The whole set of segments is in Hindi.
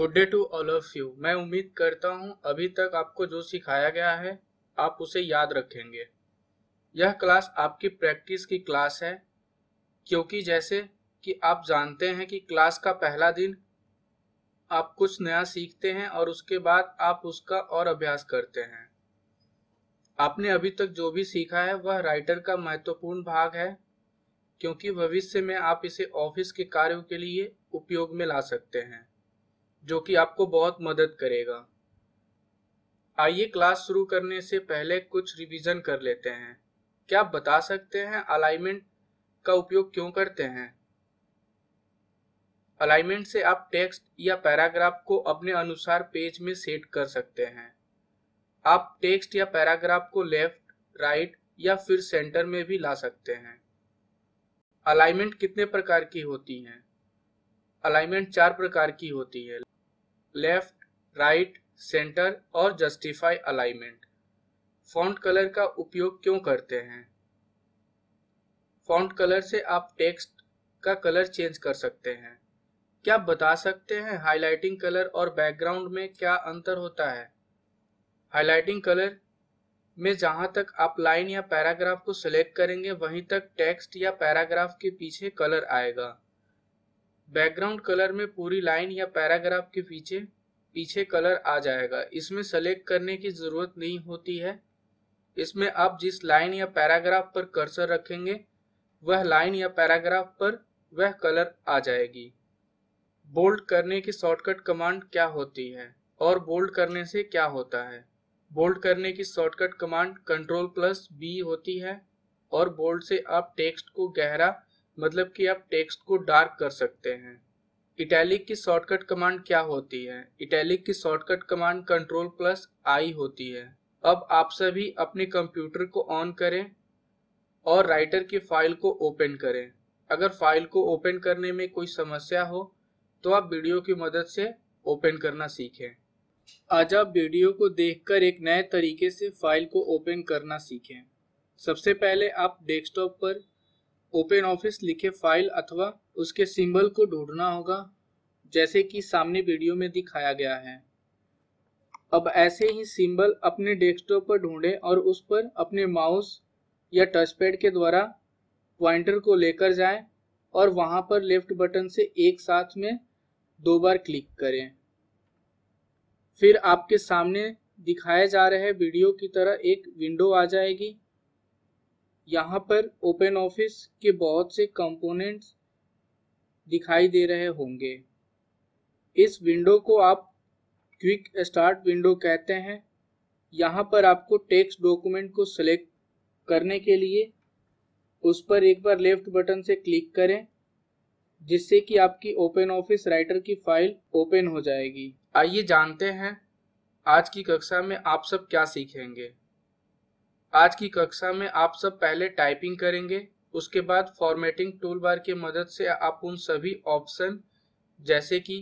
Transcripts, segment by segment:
good day to all of you मैं उम्मीद करता हूँ अभी तक आपको जो सिखाया गया है आप उसे याद रखेंगे यह क्लास आपकी प्रैक्टिस की क्लास है क्योंकि जैसे कि आप जानते हैं कि क्लास का पहला दिन आप कुछ नया सीखते हैं और उसके बाद आप उसका और अभ्यास करते हैं आपने अभी तक जो भी सीखा है वह राइटर का महत्वपूर्ण भाग है क्योंकि भविष्य में आप इसे ऑफिस के कार्यों के लिए उपयोग में ला सकते हैं जो कि आपको बहुत मदद करेगा आइए क्लास शुरू करने से पहले कुछ रिवीजन कर लेते हैं क्या आप बता सकते हैं अलाइनमेंट का उपयोग क्यों करते हैं अलाइनमेंट से आप टेक्स्ट या पैराग्राफ को अपने अनुसार पेज में सेट कर सकते हैं आप टेक्स्ट या पैराग्राफ को लेफ्ट राइट या फिर सेंटर में भी ला सकते हैं अलाइनमेंट कितने प्रकार की होती हैं अलाइनमेंट चार प्रकार की होती है लेफ्ट राइट सेंटर और जस्टिफाई अलाइनमेंट फॉन्ट कलर का उपयोग क्यों करते हैं फॉन्ट कलर से आप टेक्स्ट का कलर चेंज कर सकते हैं क्या बता सकते हैं हाइलाइटिंग कलर और बैकग्राउंड में क्या अंतर होता है हाइलाइटिंग कलर में जहां तक आप लाइन या पैराग्राफ को सिलेक्ट करेंगे वहीं तक टेक्स्ट या पैराग्राफ के पीछे कलर आएगा बैकग्राउंड कलर में पूरी लाइन या पैराग्राफ के पीछे पीछे कलर आ जाएगा इसमें सेलेक्ट करने की ज़रूरत नहीं होती है इसमें आप जिस लाइन या पैराग्राफ पर कर्सर रखेंगे वह लाइन या पैराग्राफ पर वह कलर आ जाएगी बोल्ड करने की शॉर्टकट कमांड क्या होती है और बोल्ड करने से क्या होता है बोल्ड करने की shortcut command control plus B होती है और बोल्ड से आप टेक्स्ट को गहरा मतलब कि आप टेक्स्ट को डार्क कर सकते हैं इटैलिक की शॉर्टकट कमांड क्या होती है इटैलिक की shortcut command control plus I होती है अब आप सभी अपने कंप्यूटर को ऑन करें और राइटर की फाइल को ओपन करें अगर फाइल को ओपन करने में कोई समस्या हो तो आप वीडियो की मदद से ओपन करना सीखें आज आप वीडियो को देखकर एक नए तरीके से फाइल को ओपन करना सीखें सबसे पहले आप डेस्कटॉप पर ओपन ऑफिस लिखे फाइल अथवा उसके सिंबल को ढूंढना होगा जैसे कि सामने वीडियो में दिखाया गया है अब ऐसे ही सिंबल अपने डेस्कटॉप पर ढूंढें और उस पर अपने माउस या टचपैड के द्वारा पॉइंटर को लेकर जाएं और वहां पर लेफ्ट बटन से एक साथ में दो बार क्लिक करें फिर आपके सामने दिखाए जा रहे वीडियो की तरह एक विंडो आ जाएगी यहाँ पर ओपन ऑफिस के बहुत से कंपोनेंट्स दिखाई दे रहे होंगे इस विंडो को आप क्विक स्टार्ट विंडो कहते हैं यहाँ पर आपको टेक्स्ट डॉक्यूमेंट को सिलेक्ट करने के लिए उस पर एक बार लेफ्ट बटन से क्लिक करें जिससे कि आपकी ओपन ऑफिस राइटर की फाइल ओपन हो जाएगी आइए जानते हैं आज की कक्षा में आप सब क्या सीखेंगे आज की कक्षा में आप सब पहले टाइपिंग करेंगे उसके बाद फॉर्मेटिंग टूल बार की मदद से आप उन सभी ऑप्शन जैसे कि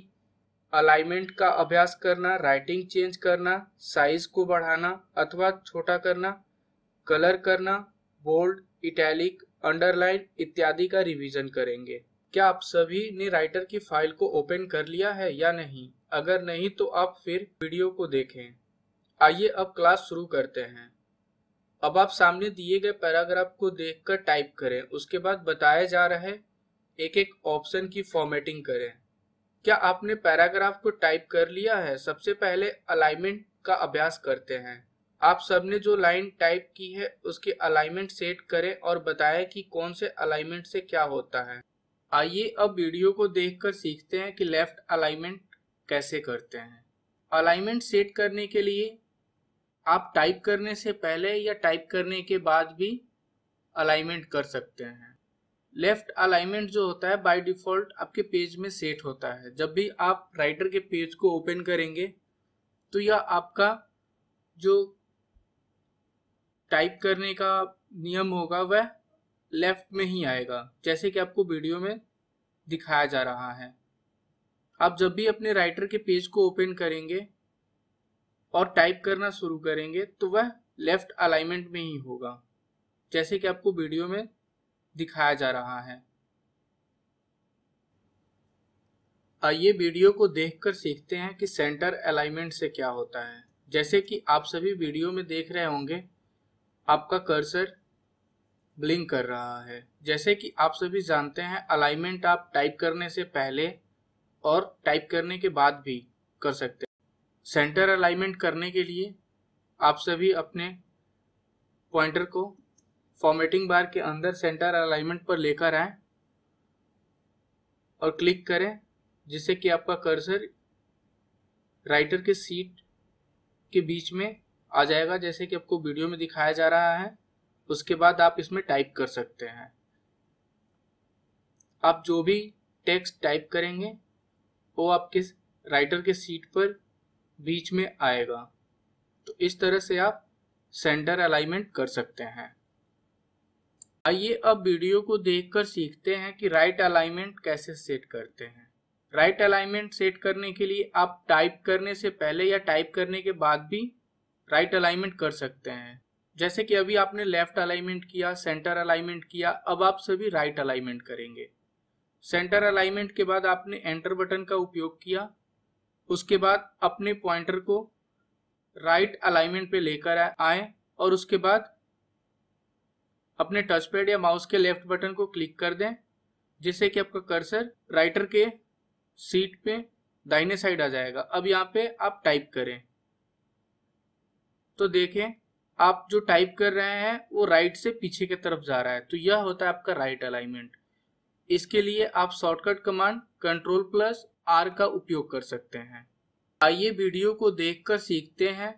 अलाइनमेंट का अभ्यास करना राइटिंग चेंज करना साइज को बढ़ाना अथवा छोटा करना कलर करना बोल्ड इटैलिक अंडरलाइन इत्यादि का रिवीजन करेंगे क्या आप सभी ने राइटर की फाइल को ओपन कर लिया है या नहीं अगर नहीं तो आप फिर वीडियो को देखें आइए अब क्लास शुरू करते हैं अब आप सामने दिए गए पैराग्राफ को देखकर टाइप करें उसके बाद बताया जा रहा है एक एक ऑप्शन की फॉर्मेटिंग करें क्या आपने पैराग्राफ को टाइप कर लिया है सबसे पहले अलाइनमेंट का अभ्यास करते हैं आप सबने जो लाइन टाइप की है उसके अलाइनमेंट सेट करें और बताएं कि कौन से अलाइनमेंट से क्या होता है आइए अब वीडियो को देखकर सीखते हैं कि लेफ्ट अलाइनमेंट कैसे करते हैं अलाइनमेंट सेट करने के लिए आप टाइप करने से पहले या टाइप करने के बाद भी अलाइनमेंट कर सकते हैं लेफ्ट अलाइनमेंट जो होता है बाय डिफ़ॉल्ट आपके पेज में सेट होता है जब भी आप राइटर के पेज को ओपन करेंगे तो यह आपका जो टाइप करने का नियम होगा वह लेफ्ट में ही आएगा जैसे कि आपको वीडियो में दिखाया जा रहा है आप जब भी अपने राइटर के पेज को ओपन करेंगे और टाइप करना शुरू करेंगे तो वह लेफ्ट अलाइनमेंट में ही होगा जैसे कि आपको वीडियो में दिखाया जा रहा है आइए वीडियो को देखकर सीखते हैं कि सेंटर अलाइनमेंट से क्या होता है जैसे कि आप सभी वीडियो में देख रहे होंगे आपका कर्सर ब्लिंक कर रहा है जैसे कि आप सभी जानते हैं अलाइनमेंट आप टाइप करने से पहले और टाइप करने के बाद भी कर सकते हैं सेंटर अलाइनमेंट करने के लिए आप सभी अपने पॉइंटर को फॉर्मेटिंग बार के अंदर सेंटर अलाइनमेंट पर लेकर आएं और क्लिक करें जिससे कि आपका कर्सर राइटर के सीट के बीच में आ जाएगा जैसे कि आपको वीडियो में दिखाया जा रहा है उसके बाद आप इसमें टाइप कर सकते हैं आप जो भी टेक्स्ट टाइप करेंगे वो आपके राइटर के सीट पर बीच में आएगा तो इस तरह से आप सेंटर अलाइनमेंट कर सकते हैं आइए अब वीडियो को देखकर सीखते हैं कि राइट अलाइनमेंट कैसे सेट करते हैं राइट अलाइनमेंट सेट करने के लिए आप टाइप करने से पहले या टाइप करने के बाद भी राइट अलाइनमेंट कर सकते हैं जैसे कि अभी आपने लेफ्ट अलाइनमेंट किया सेंटर अलाइनमेंट किया अब आप सभी राइट अलाइनमेंट करेंगे सेंटर अलाइनमेंट के बाद आपने एंटर बटन का उपयोग किया उसके बाद अपने पॉइंटर को राइट अलाइनमेंट पे लेकर आए और उसके बाद अपने टच पैड या माउस के लेफ्ट बटन को क्लिक कर दें जिससे कि आपका कर्सर राइटर के सीट पे दाहिने साइड आ जाएगा अब यहाँ पे आप टाइप करें तो देखें आप जो टाइप कर रहे हैं वो राइट से पीछे की तरफ जा रहा है तो यह होता है आपका राइट अलाइनमेंट इसके लिए आप shortcut command control plus R का उपयोग कर सकते हैं आइए वीडियो को देखकर सीखते हैं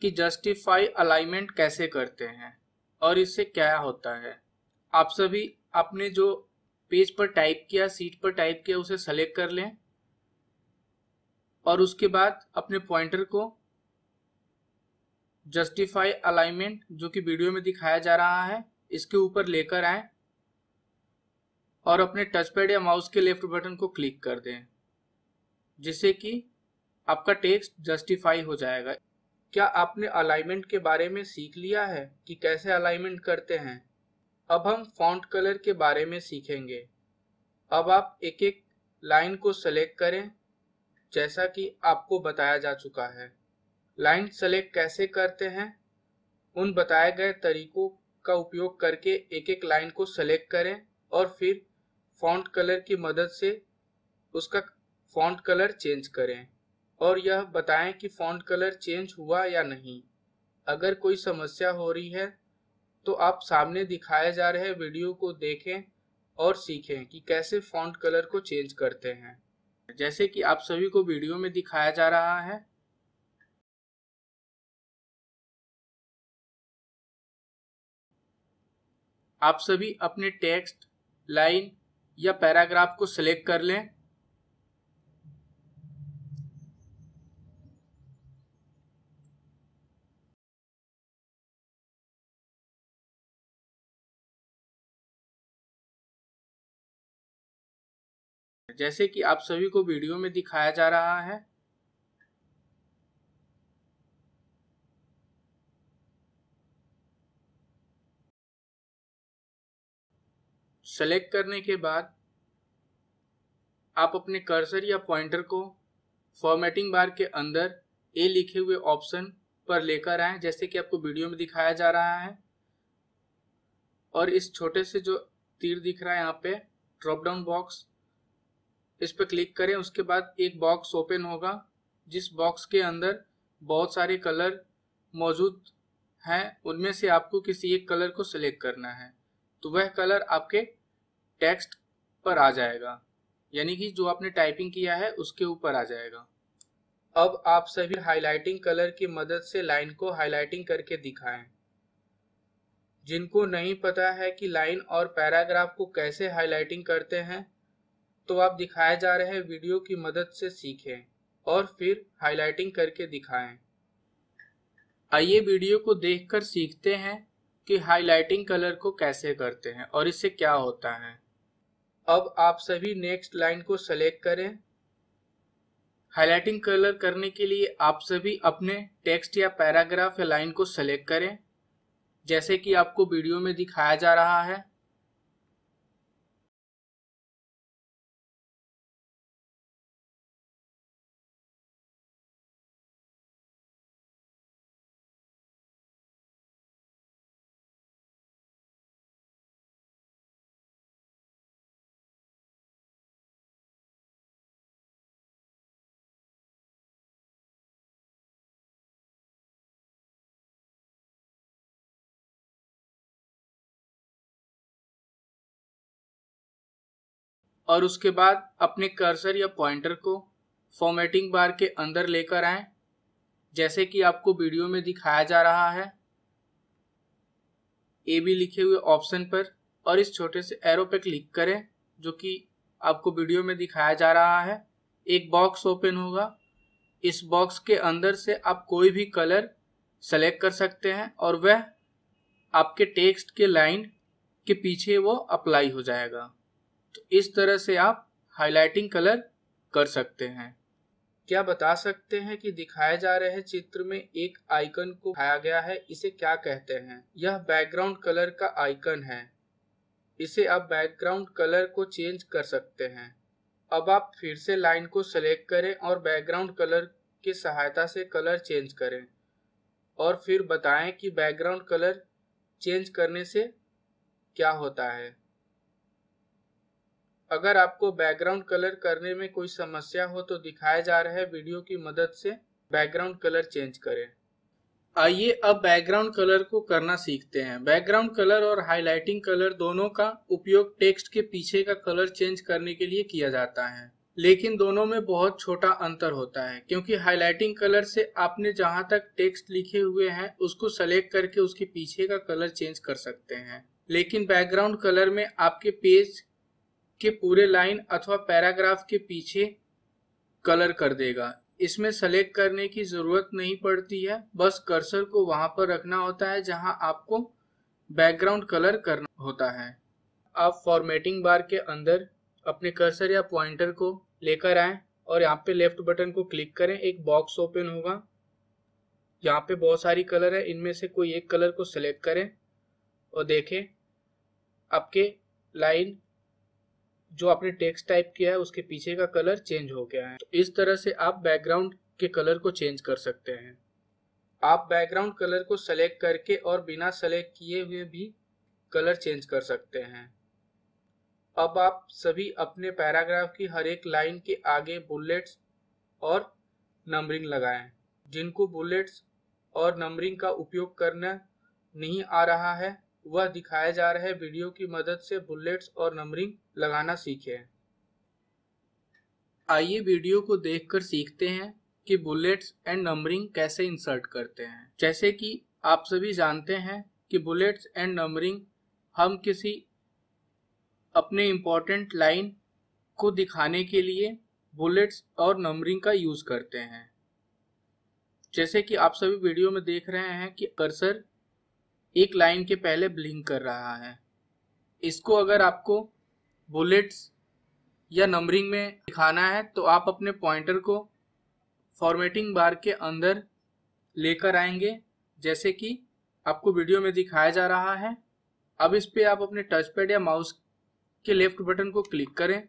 कि जस्टिफाई अलाइनमेंट कैसे करते हैं और इससे क्या होता है आप सभी अपने जो पेज पर टाइप किया सीट पर टाइप किया उसे सेलेक्ट कर लें और उसके बाद अपने पॉइंटर को जस्टिफाई अलाइनमेंट जो कि वीडियो में दिखाया जा रहा है इसके ऊपर लेकर आए और अपने टच पैड या माउस के लेफ्ट बटन को क्लिक कर दें जिससे कि आपका टेक्स्ट जस्टिफाई हो जाएगा क्या आपने अलाइनमेंट के बारे में सीख लिया है कि कैसे अलाइनमेंट करते हैं अब हम फॉन्ट कलर के बारे में सीखेंगे अब आप एक एक लाइन को सेलेक्ट करें जैसा कि आपको बताया जा चुका है लाइन सेलेक्ट कैसे करते हैं उन बताए गए तरीकों का उपयोग करके एक एक लाइन को सेलेक्ट करें और फिर फॉन्ट कलर की मदद से उसका फॉन्ट कलर चेंज करें और यह बताएं कि फॉन्ट कलर चेंज हुआ या नहीं अगर कोई समस्या हो रही है तो आप सामने दिखाए जा रहे वीडियो को देखें और सीखें कि कैसे फॉन्ट कलर को चेंज करते हैं जैसे कि आप सभी को वीडियो में दिखाया जा रहा है आप सभी अपने टेक्स्ट लाइन या पैराग्राफ को सिलेक्ट कर लें जैसे कि आप सभी को वीडियो में दिखाया जा रहा है सेलेक्ट करने के बाद आप अपने कर्सर या पॉइंटर को फॉर्मेटिंग बार के अंदर ए लिखे हुए ऑप्शन पर लेकर आए जैसे कि आपको वीडियो में दिखाया जा रहा है और इस छोटे से जो तीर दिख रहा है यहाँ पे ड्रॉप डाउन बॉक्स इस पर क्लिक करें उसके बाद एक बॉक्स ओपन होगा जिस बॉक्स के अंदर बहुत सारे कलर मौजूद हैं उनमें से आपको किसी एक कलर को सिलेक्ट करना है तो वह कलर आपके टेक्स्ट पर आ जाएगा यानी कि जो आपने टाइपिंग किया है उसके ऊपर आ जाएगा अब आप सभी हाईलाइटिंग कलर की मदद से लाइन को हाईलाइटिंग करके दिखाएं जिनको नहीं पता है कि लाइन और पैराग्राफ को कैसे हाईलाइटिंग करते हैं तो आप दिखाए जा रहे वीडियो की मदद से सीखें और फिर हाईलाइटिंग करके दिखाएं आइए वीडियो को देखकर सीखते हैं कि हाईलाइटिंग कलर को कैसे करते हैं और इससे क्या होता है अब आप सभी नेक्स्ट लाइन को सेलेक्ट करें हाईलाइटिंग कलर करने के लिए आप सभी अपने टेक्स्ट या पैराग्राफ या लाइन को सेलेक्ट करें जैसे कि आपको वीडियो में दिखाया जा रहा है और उसके बाद अपने कर्सर या पॉइंटर को फॉर्मेटिंग बार के अंदर लेकर आएं जैसे कि आपको वीडियो में दिखाया जा रहा है ए बी लिखे हुए ऑप्शन पर और इस छोटे से एरो पर क्लिक करें जो कि आपको वीडियो में दिखाया जा रहा है एक बॉक्स ओपन होगा इस बॉक्स के अंदर से आप कोई भी कलर सेलेक्ट कर सकते हैं और वह आपके टेक्स्ट के लाइन के पीछे वो अप्लाई हो जाएगा तो इस तरह से आप हाईलाइटिंग कलर कर सकते हैं क्या बता सकते हैं कि दिखाए जा रहे चित्र में एक आइकन को दिखाया गया है इसे क्या कहते हैं यह बैकग्राउंड कलर का आइकन है इसे आप बैकग्राउंड कलर को चेंज कर सकते हैं अब आप फिर से लाइन को सेलेक्ट करें और बैकग्राउंड कलर की सहायता से कलर चेंज करें और फिर बताएं कि बैकग्राउंड कलर चेंज करने से क्या होता है अगर आपको बैकग्राउंड कलर करने में कोई समस्या हो तो दिखाया जा रहा है वीडियो की मदद से बैकग्राउंड कलर चेंज करें आइए अब बैकग्राउंड कलर को करना सीखते हैं बैकग्राउंड कलर और हाईलाइटिंग कलर दोनों का उपयोग टेक्स्ट के पीछे का कलर चेंज करने के लिए किया जाता है लेकिन दोनों में बहुत छोटा अंतर होता है क्योंकि हाईलाइटिंग कलर से आपने जहां तक टेक्स्ट लिखे हुए हैं उसको सेलेक्ट करके उसके पीछे का कलर चेंज कर सकते हैं लेकिन बैकग्राउंड कलर में आपके पेज के पूरे लाइन अथवा पैराग्राफ के पीछे कलर कर देगा इसमें सेलेक्ट करने की ज़रूरत नहीं पड़ती है बस कर्सर को वहां पर रखना होता है जहां आपको बैकग्राउंड कलर करना होता है आप फॉर्मेटिंग बार के अंदर अपने कर्सर या पॉइंटर को लेकर आए और यहाँ पे लेफ्ट बटन को क्लिक करें एक बॉक्स ओपन होगा यहाँ पे बहुत सारी कलर है इनमें से कोई एक कलर को सेलेक्ट करें और देखें आपके लाइन जो आपने टेक्स्ट टाइप किया है उसके पीछे का कलर चेंज हो गया है तो इस तरह से आप बैकग्राउंड के कलर को चेंज कर सकते हैं आप बैकग्राउंड कलर को सेलेक्ट करके और बिना सेलेक्ट किए हुए भी कलर चेंज कर सकते हैं अब आप सभी अपने पैराग्राफ की हर एक लाइन के आगे बुलेट्स और नंबरिंग लगाएं जिनको बुलेट्स और नंबरिंग का उपयोग करना नहीं आ रहा है वह दिखाए जा रहे वीडियो की मदद से बुलेट्स और नंबरिंग लगाना सीखे आइए वीडियो को देखकर सीखते हैं कि बुलेट्स एंड नंबरिंग कैसे इंसर्ट करते हैं जैसे कि आप सभी जानते हैं कि बुलेट्स एंड नंबरिंग हम किसी अपने इम्पोर्टेंट लाइन को दिखाने के लिए बुलेट्स और नंबरिंग का यूज़ करते हैं जैसे कि आप सभी वीडियो में देख रहे हैं कि कर्सर एक लाइन के पहले ब्लिंक कर रहा है इसको अगर आपको बुलेट्स या नंबरिंग में दिखाना है तो आप अपने पॉइंटर को फॉर्मेटिंग बार के अंदर लेकर आएंगे जैसे कि आपको वीडियो में दिखाया जा रहा है अब इस पर आप अपने टच पैड या माउस के लेफ्ट बटन को क्लिक करें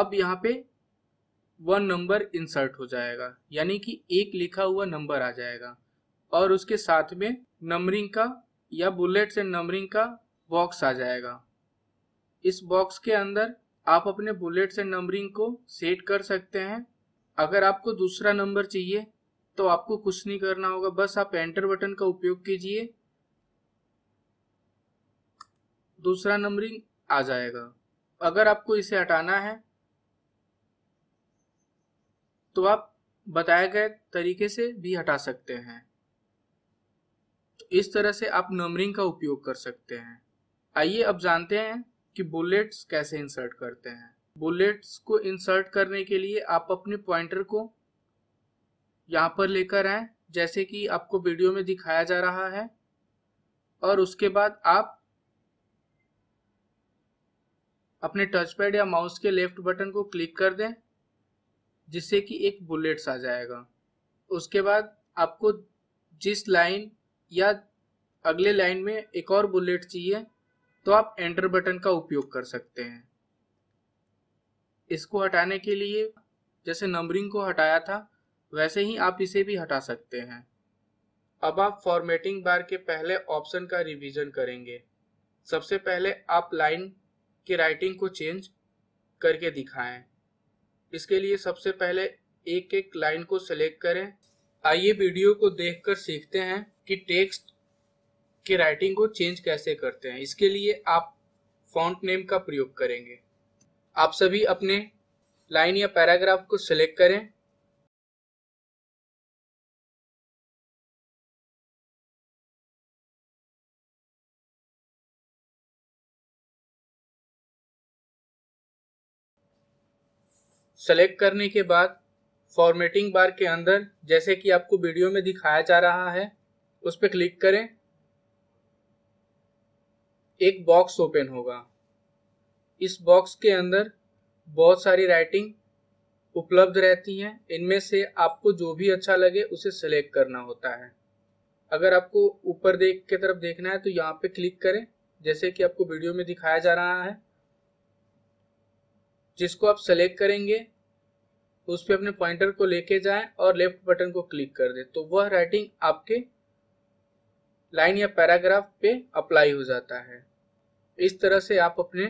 अब यहाँ पे वन नंबर इंसर्ट हो जाएगा यानी कि एक लिखा हुआ नंबर आ जाएगा और उसके साथ में नंबरिंग का या बुलेट से नंबरिंग का बॉक्स आ जाएगा इस बॉक्स के अंदर आप अपने बुलेट से नंबरिंग को सेट कर सकते हैं अगर आपको दूसरा नंबर चाहिए तो आपको कुछ नहीं करना होगा बस आप एंटर बटन का उपयोग कीजिए दूसरा नंबरिंग आ जाएगा अगर आपको इसे हटाना है तो आप बताए गए तरीके से भी हटा सकते हैं इस तरह से आप नंबरिंग का उपयोग कर सकते हैं आइए अब जानते हैं कि बुलेट्स कैसे इंसर्ट करते हैं बुलेट्स को इंसर्ट करने के लिए आप अपने पॉइंटर को यहाँ पर लेकर आए जैसे कि आपको वीडियो में दिखाया जा रहा है और उसके बाद आप अपने टच पैड या माउस के लेफ्ट बटन को क्लिक कर दें जिससे कि एक बुलेट्स आ जाएगा उसके बाद आपको जिस लाइन या अगले लाइन में एक और बुलेट चाहिए तो आप एंटर बटन का उपयोग कर सकते हैं इसको हटाने के लिए जैसे नंबरिंग को हटाया था वैसे ही आप इसे भी हटा सकते हैं अब आप फॉर्मेटिंग बार के पहले ऑप्शन का रिवीजन करेंगे सबसे पहले आप लाइन की राइटिंग को चेंज करके दिखाएं इसके लिए सबसे पहले एक एक लाइन को सिलेक्ट करें आइए वीडियो को देखकर सीखते हैं कि टेक्स्ट के राइटिंग को चेंज कैसे करते हैं इसके लिए आप फॉन्ट नेम का प्रयोग करेंगे आप सभी अपने लाइन या पैराग्राफ को सिलेक्ट करें सेलेक्ट करने के बाद फॉर्मेटिंग बार के अंदर जैसे कि आपको वीडियो में दिखाया जा रहा है उस पर क्लिक करें एक बॉक्स ओपन होगा इस बॉक्स के अंदर बहुत सारी राइटिंग उपलब्ध रहती हैं इनमें से आपको जो भी अच्छा लगे उसे सेलेक्ट करना होता है अगर आपको ऊपर देख के तरफ देखना है तो यहाँ पे क्लिक करें जैसे कि आपको वीडियो में दिखाया जा रहा है जिसको आप सेलेक्ट करेंगे उस पर अपने पॉइंटर को लेके जाएं और लेफ्ट बटन को क्लिक कर दें तो वह राइटिंग आपके लाइन या पैराग्राफ पे अप्लाई हो जाता है इस तरह से आप अपने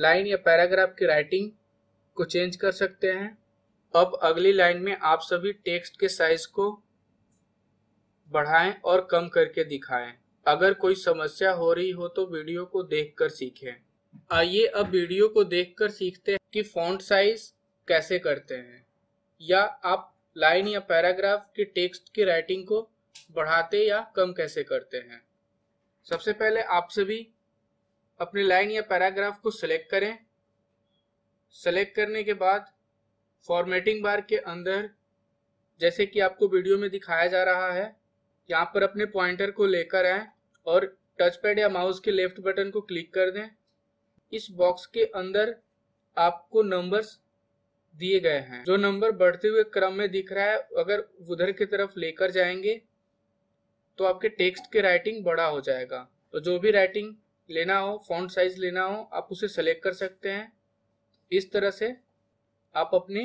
लाइन या पैराग्राफ की राइटिंग को चेंज कर सकते हैं अब अगली लाइन में आप सभी टेक्स्ट के साइज को बढ़ाएं और कम करके दिखाएं अगर कोई समस्या हो रही हो तो वीडियो को देखकर सीखें आइए अब वीडियो को देखकर सीखते हैं कि फॉन्ट साइज कैसे करते हैं या आप लाइन या पैराग्राफ के टेक्स्ट की राइटिंग को बढ़ाते या कम कैसे करते हैं सबसे पहले आप सभी अपने लाइन या पैराग्राफ को सिलेक्ट करें सेलेक्ट करने के बाद फॉर्मेटिंग बार के अंदर जैसे कि आपको वीडियो में दिखाया जा रहा है यहाँ पर अपने पॉइंटर को लेकर आए और टचपैड या माउस के लेफ्ट बटन को क्लिक कर दें इस बॉक्स के अंदर आपको नंबर्स दिए गए हैं जो नंबर बढ़ते हुए क्रम में दिख रहा है अगर उधर की तरफ लेकर जाएंगे तो आपके टेक्स्ट के राइटिंग बड़ा हो जाएगा तो जो भी राइटिंग लेना हो फॉन्ट साइज लेना हो आप उसे सेलेक्ट कर सकते हैं इस तरह से आप अपने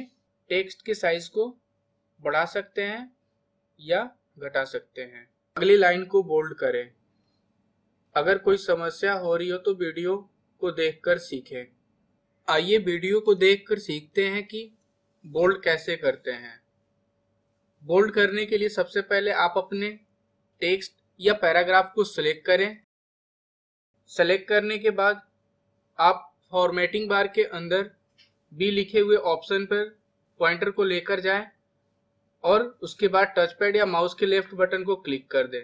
टेक्स्ट के साइज को बढ़ा सकते हैं या घटा सकते हैं अगली लाइन को बोल्ड करें अगर कोई समस्या हो रही हो तो वीडियो को देखकर सीखें आइए वीडियो को देखकर सीखते हैं कि बोल्ड कैसे करते हैं बोल्ड करने के लिए सबसे पहले आप अपने टेक्स्ट या पैराग्राफ को सिलेक्ट करें सेलेक्ट करने के बाद आप फॉर्मेटिंग बार के अंदर बी लिखे हुए ऑप्शन पर पॉइंटर को लेकर जाएं और उसके बाद टच पैड या माउस के लेफ्ट बटन को क्लिक कर दें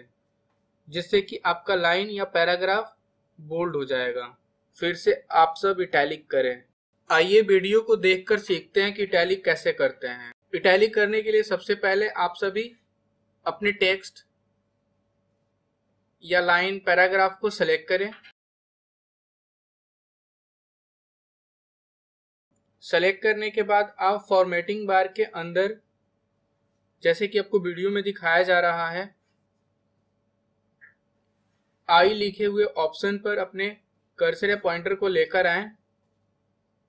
जिससे कि आपका लाइन या पैराग्राफ बोल्ड हो जाएगा फिर से आप सब इटैलिक करें आइए वीडियो को देखकर सीखते हैं कि इटैलिक कैसे करते हैं इटैलिक करने के लिए सबसे पहले आप सभी अपने टेक्स्ट या लाइन पैराग्राफ को सेलेक्ट करें सेलेक्ट करने के बाद आप फॉर्मेटिंग बार के अंदर जैसे कि आपको वीडियो में दिखाया जा रहा है आई लिखे हुए ऑप्शन पर अपने कर्सर या पॉइंटर को लेकर आए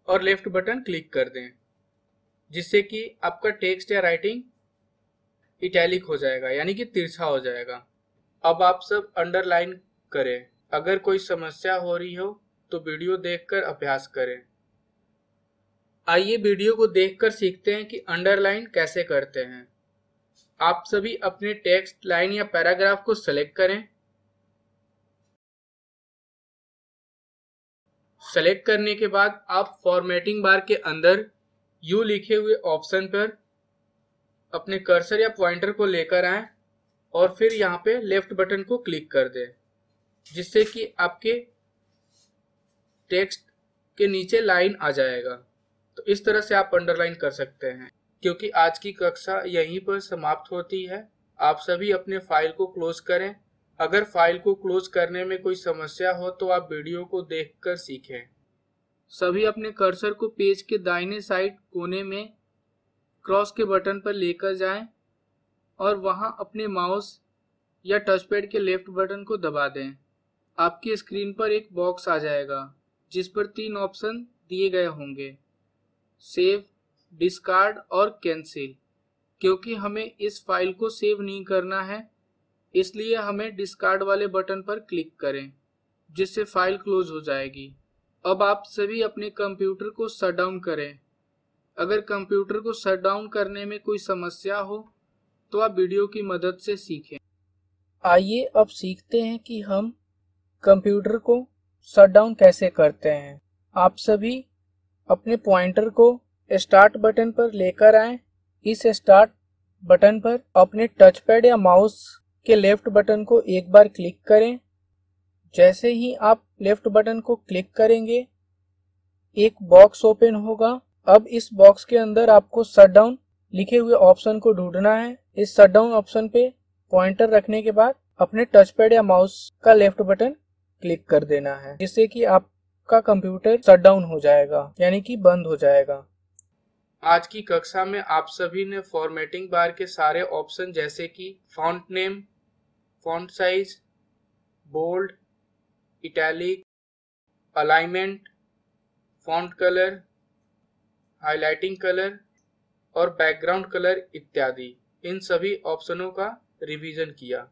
और लेफ्ट बटन क्लिक कर दें जिससे कि आपका टेक्स्ट या राइटिंग इटैलिक हो जाएगा यानी कि तिरछा हो जाएगा अब आप सब अंडरलाइन करें अगर कोई समस्या हो रही हो तो वीडियो देखकर अभ्यास करें आइए वीडियो को देखकर सीखते हैं कि अंडरलाइन कैसे करते हैं आप सभी अपने टेक्स्ट लाइन या पैराग्राफ को सेलेक्ट करें सेलेक्ट करने के बाद आप फॉर्मेटिंग बार के अंदर यू लिखे हुए ऑप्शन पर अपने कर्सर या पॉइंटर को लेकर आएं और फिर यहाँ पे लेफ्ट बटन को क्लिक कर दें जिससे कि आपके टेक्स्ट के नीचे लाइन आ जाएगा तो इस तरह से आप अंडरलाइन कर सकते हैं क्योंकि आज की कक्षा यहीं पर समाप्त होती है आप सभी अपने फाइल को क्लोज करें अगर फाइल को क्लोज करने में कोई समस्या हो तो आप वीडियो को देखकर सीखें सभी अपने कर्सर को पेज के दाहिने साइड कोने में क्रॉस के बटन पर लेकर जाएं और वहां अपने माउस या टचपैड के लेफ्ट बटन को दबा दें आपकी स्क्रीन पर एक बॉक्स आ जाएगा जिस पर तीन ऑप्शन दिए गए होंगे सेव डिस्कार्ड और कैंसिल क्योंकि हमें इस फाइल को सेव नहीं करना है इसलिए हमें डिस्कार्ड वाले बटन पर क्लिक करें जिससे फाइल क्लोज हो जाएगी अब आप सभी अपने कंप्यूटर को शट डाउन करें अगर कंप्यूटर को शट डाउन करने में कोई समस्या हो तो आप वीडियो की मदद से सीखें आइए अब सीखते हैं कि हम कंप्यूटर को शटडाउन कैसे करते हैं आप सभी अपने पॉइंटर को स्टार्ट बटन पर लेकर आए इस स्टार्ट बटन पर अपने टच पैड या माउस के लेफ्ट बटन को एक बार क्लिक करें जैसे ही आप लेफ्ट बटन को क्लिक करेंगे एक बॉक्स ओपन होगा अब इस बॉक्स के अंदर आपको शटडाउन लिखे हुए ऑप्शन को ढूंढना है इस शटडाउन ऑप्शन पे पॉइंटर रखने के बाद अपने टच पैड या माउस का लेफ्ट बटन क्लिक कर देना है जिससे कि आपका कंप्यूटर शटडाउन हो जाएगा यानी कि बंद हो जाएगा आज की कक्षा में आप सभी ने फॉर्मेटिंग बार के सारे ऑप्शन जैसे कि font name font size bold italic alignment font colour highlighting colour और बैकग्राउंड कलर इत्यादि इन सभी ऑप्शनों का रिवीजन किया